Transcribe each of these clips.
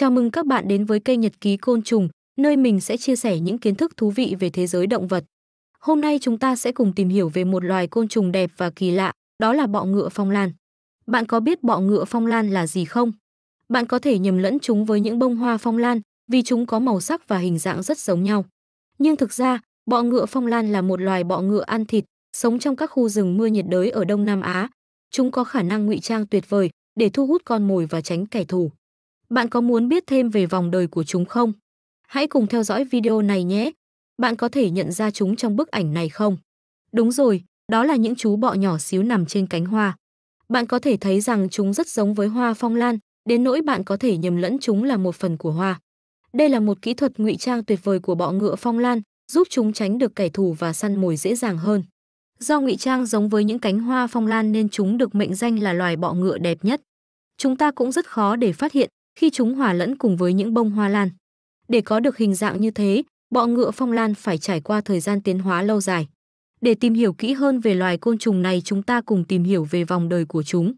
Chào mừng các bạn đến với kênh Nhật ký côn trùng, nơi mình sẽ chia sẻ những kiến thức thú vị về thế giới động vật. Hôm nay chúng ta sẽ cùng tìm hiểu về một loài côn trùng đẹp và kỳ lạ, đó là bọ ngựa phong lan. Bạn có biết bọ ngựa phong lan là gì không? Bạn có thể nhầm lẫn chúng với những bông hoa phong lan vì chúng có màu sắc và hình dạng rất giống nhau. Nhưng thực ra, bọ ngựa phong lan là một loài bọ ngựa ăn thịt, sống trong các khu rừng mưa nhiệt đới ở Đông Nam Á. Chúng có khả năng ngụy trang tuyệt vời để thu hút con mồi và tránh kẻ thù. Bạn có muốn biết thêm về vòng đời của chúng không? Hãy cùng theo dõi video này nhé! Bạn có thể nhận ra chúng trong bức ảnh này không? Đúng rồi, đó là những chú bọ nhỏ xíu nằm trên cánh hoa. Bạn có thể thấy rằng chúng rất giống với hoa phong lan, đến nỗi bạn có thể nhầm lẫn chúng là một phần của hoa. Đây là một kỹ thuật ngụy trang tuyệt vời của bọ ngựa phong lan, giúp chúng tránh được kẻ thù và săn mồi dễ dàng hơn. Do ngụy trang giống với những cánh hoa phong lan nên chúng được mệnh danh là loài bọ ngựa đẹp nhất. Chúng ta cũng rất khó để phát hiện khi chúng hòa lẫn cùng với những bông hoa lan. Để có được hình dạng như thế, bọ ngựa phong lan phải trải qua thời gian tiến hóa lâu dài. Để tìm hiểu kỹ hơn về loài côn trùng này chúng ta cùng tìm hiểu về vòng đời của chúng.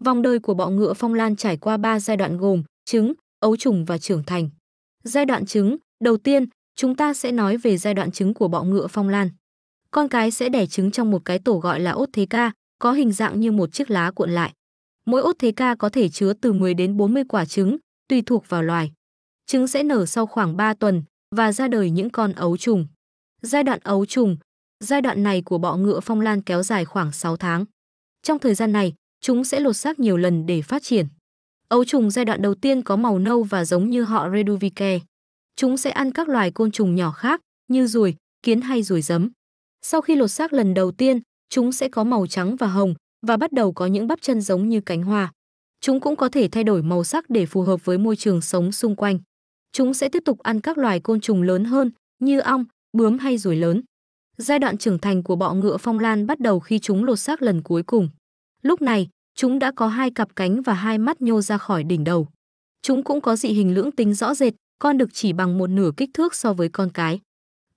Vòng đời của bọ ngựa phong lan trải qua 3 giai đoạn gồm trứng, ấu trùng và trưởng thành. Giai đoạn trứng, đầu tiên, chúng ta sẽ nói về giai đoạn trứng của bọ ngựa phong lan. Con cái sẽ đẻ trứng trong một cái tổ gọi là ốt thế ca, có hình dạng như một chiếc lá cuộn lại. Mỗi ốt thế ca có thể chứa từ 10 đến 40 quả trứng, tùy thuộc vào loài. Trứng sẽ nở sau khoảng 3 tuần và ra đời những con ấu trùng. Giai đoạn ấu trùng, giai đoạn này của bọ ngựa phong lan kéo dài khoảng 6 tháng. Trong thời gian này, chúng sẽ lột xác nhiều lần để phát triển. Ấu trùng giai đoạn đầu tiên có màu nâu và giống như họ Reduvicae. Chúng sẽ ăn các loài côn trùng nhỏ khác như ruồi, kiến hay ruồi giấm. Sau khi lột xác lần đầu tiên, chúng sẽ có màu trắng và hồng, và bắt đầu có những bắp chân giống như cánh hoa. Chúng cũng có thể thay đổi màu sắc để phù hợp với môi trường sống xung quanh. Chúng sẽ tiếp tục ăn các loài côn trùng lớn hơn như ong, bướm hay ruồi lớn. Giai đoạn trưởng thành của bọ ngựa phong lan bắt đầu khi chúng lột xác lần cuối cùng. Lúc này, chúng đã có hai cặp cánh và hai mắt nhô ra khỏi đỉnh đầu. Chúng cũng có dị hình lưỡng tính rõ rệt, con được chỉ bằng một nửa kích thước so với con cái.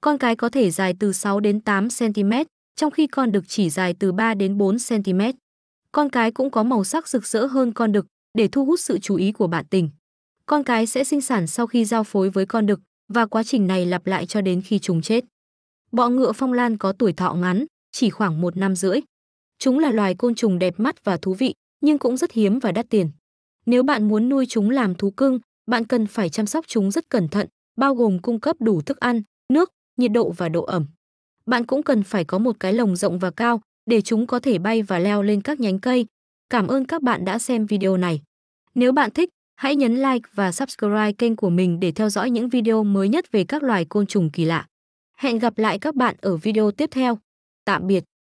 Con cái có thể dài từ 6 đến 8 cm, trong khi con được chỉ dài từ 3 đến 4 cm. Con cái cũng có màu sắc rực rỡ hơn con đực để thu hút sự chú ý của bạn tình. Con cái sẽ sinh sản sau khi giao phối với con đực và quá trình này lặp lại cho đến khi chúng chết. Bọ ngựa phong lan có tuổi thọ ngắn, chỉ khoảng một năm rưỡi. Chúng là loài côn trùng đẹp mắt và thú vị, nhưng cũng rất hiếm và đắt tiền. Nếu bạn muốn nuôi chúng làm thú cưng, bạn cần phải chăm sóc chúng rất cẩn thận, bao gồm cung cấp đủ thức ăn, nước, nhiệt độ và độ ẩm. Bạn cũng cần phải có một cái lồng rộng và cao để chúng có thể bay và leo lên các nhánh cây. Cảm ơn các bạn đã xem video này. Nếu bạn thích, hãy nhấn like và subscribe kênh của mình để theo dõi những video mới nhất về các loài côn trùng kỳ lạ. Hẹn gặp lại các bạn ở video tiếp theo. Tạm biệt!